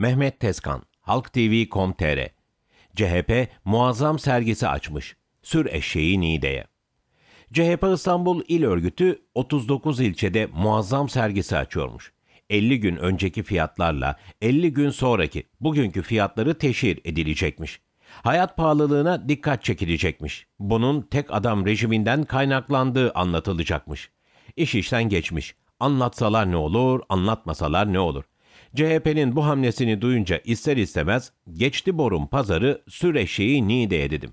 Mehmet Tezkan, Halk TV.com.tr. CHP muazzam sergisi açmış. Sür eşeği Nide'ye. CHP İstanbul İl Örgütü 39 ilçede muazzam sergisi açıyormuş. 50 gün önceki fiyatlarla 50 gün sonraki bugünkü fiyatları teşhir edilecekmiş. Hayat pahalılığına dikkat çekilecekmiş. Bunun tek adam rejiminden kaynaklandığı anlatılacakmış. İş işten geçmiş. Anlatsalar ne olur, anlatmasalar ne olur? CHP'nin bu hamlesini duyunca ister istemez geçti borun pazarı süreşeyi Niğde'ye dedim.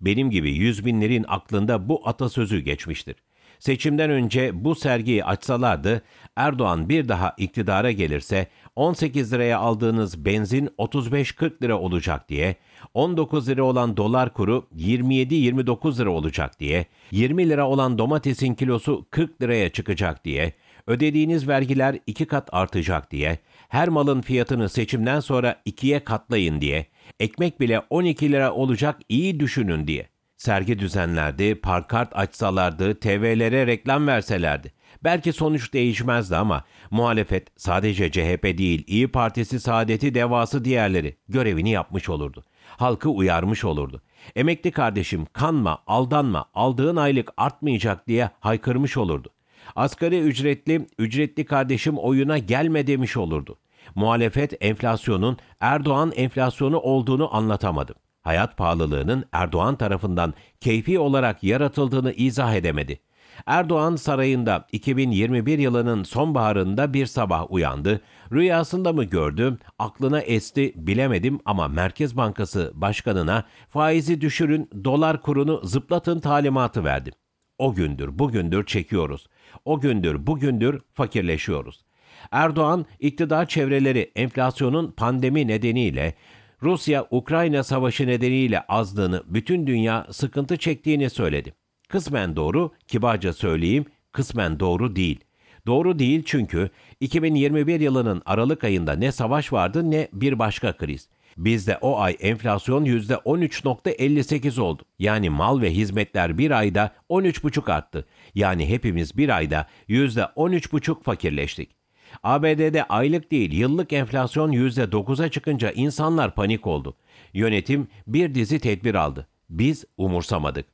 Benim gibi yüz binlerin aklında bu atasözü geçmiştir. Seçimden önce bu sergiyi açsalardı Erdoğan bir daha iktidara gelirse 18 liraya aldığınız benzin 35-40 lira olacak diye, 19 lira olan dolar kuru 27-29 lira olacak diye, 20 lira olan domatesin kilosu 40 liraya çıkacak diye, ödediğiniz vergiler iki kat artacak diye, her malın fiyatını seçimden sonra ikiye katlayın diye, ekmek bile 12 lira olacak iyi düşünün diye. Sergi düzenlerdi, parkart açsalardı, TV'lere reklam verselerdi. Belki sonuç değişmezdi ama muhalefet sadece CHP değil, İyi Partisi, Saadeti, Devası diğerleri görevini yapmış olurdu. Halkı uyarmış olurdu. Emekli kardeşim kanma, aldanma, aldığın aylık artmayacak diye haykırmış olurdu. Asgari ücretli, ücretli kardeşim oyuna gelme demiş olurdu. Muhalefet enflasyonun Erdoğan enflasyonu olduğunu anlatamadı. Hayat pahalılığının Erdoğan tarafından keyfi olarak yaratıldığını izah edemedi. Erdoğan sarayında 2021 yılının sonbaharında bir sabah uyandı. Rüyasında mı gördü, aklına esti bilemedim ama Merkez Bankası Başkanı'na faizi düşürün, dolar kurunu zıplatın talimatı verdim o gündür bugündür çekiyoruz. O gündür bugündür fakirleşiyoruz. Erdoğan iktidar çevreleri enflasyonun pandemi nedeniyle Rusya-Ukrayna savaşı nedeniyle azdığını, bütün dünya sıkıntı çektiğini söyledi. Kısmen doğru, kibarca söyleyeyim, kısmen doğru değil. Doğru değil çünkü 2021 yılının Aralık ayında ne savaş vardı ne bir başka kriz. Bizde o ay enflasyon %13.58 oldu. Yani mal ve hizmetler bir ayda 13,5 arttı. Yani hepimiz bir ayda %13,5 fakirleştik. ABD'de aylık değil yıllık enflasyon %9'a çıkınca insanlar panik oldu. Yönetim bir dizi tedbir aldı. Biz umursamadık.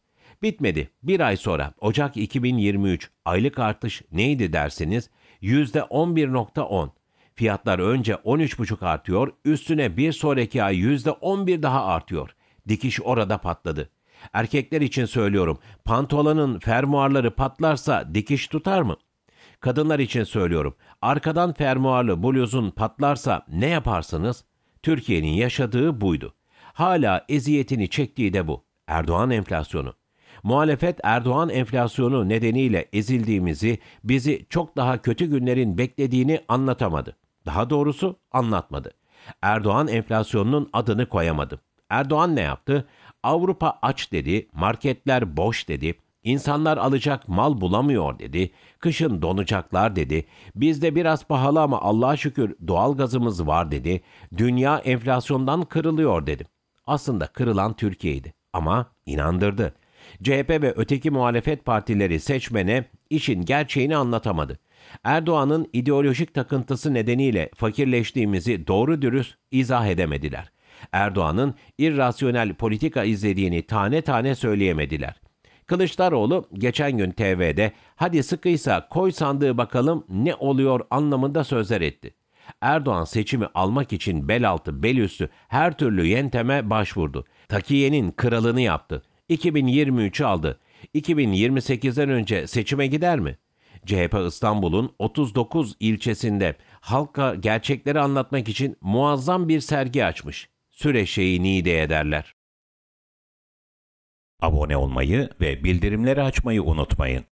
Bitmedi. Bir ay sonra Ocak 2023 aylık artış neydi dersiniz? %11.10. Fiyatlar önce 13,5 artıyor, üstüne bir sonraki ay %11 daha artıyor. Dikiş orada patladı. Erkekler için söylüyorum, pantolonun fermuarları patlarsa dikiş tutar mı? Kadınlar için söylüyorum, arkadan fermuarlı bluzun patlarsa ne yaparsınız? Türkiye'nin yaşadığı buydu. Hala eziyetini çektiği de bu. Erdoğan enflasyonu. Muhalefet Erdoğan enflasyonu nedeniyle ezildiğimizi, bizi çok daha kötü günlerin beklediğini anlatamadı. Daha doğrusu anlatmadı. Erdoğan enflasyonunun adını koyamadı. Erdoğan ne yaptı? Avrupa aç dedi, marketler boş dedi, insanlar alacak mal bulamıyor dedi, kışın donacaklar dedi, bizde biraz pahalı ama Allah'a şükür doğal gazımız var dedi, dünya enflasyondan kırılıyor dedi. Aslında kırılan Türkiye'ydi ama inandırdı. CHP ve öteki muhalefet partileri seçmene işin gerçeğini anlatamadı. Erdoğan'ın ideolojik takıntısı nedeniyle fakirleştiğimizi doğru dürüst izah edemediler. Erdoğan'ın irrasyonel politika izlediğini tane tane söyleyemediler. Kılıçdaroğlu geçen gün TV'de hadi sıkıysa koy sandığı bakalım ne oluyor anlamında sözler etti. Erdoğan seçimi almak için bel altı bel üstü her türlü yenteme başvurdu. Takiye'nin kralını yaptı. 2023'ü aldı. 2028'den önce seçime gider mi? CHP İstanbul'un 39 ilçesinde halka gerçekleri anlatmak için muazzam bir sergi açmış. Süreşe'yi nide ederler. Abone olmayı ve bildirimleri açmayı unutmayın.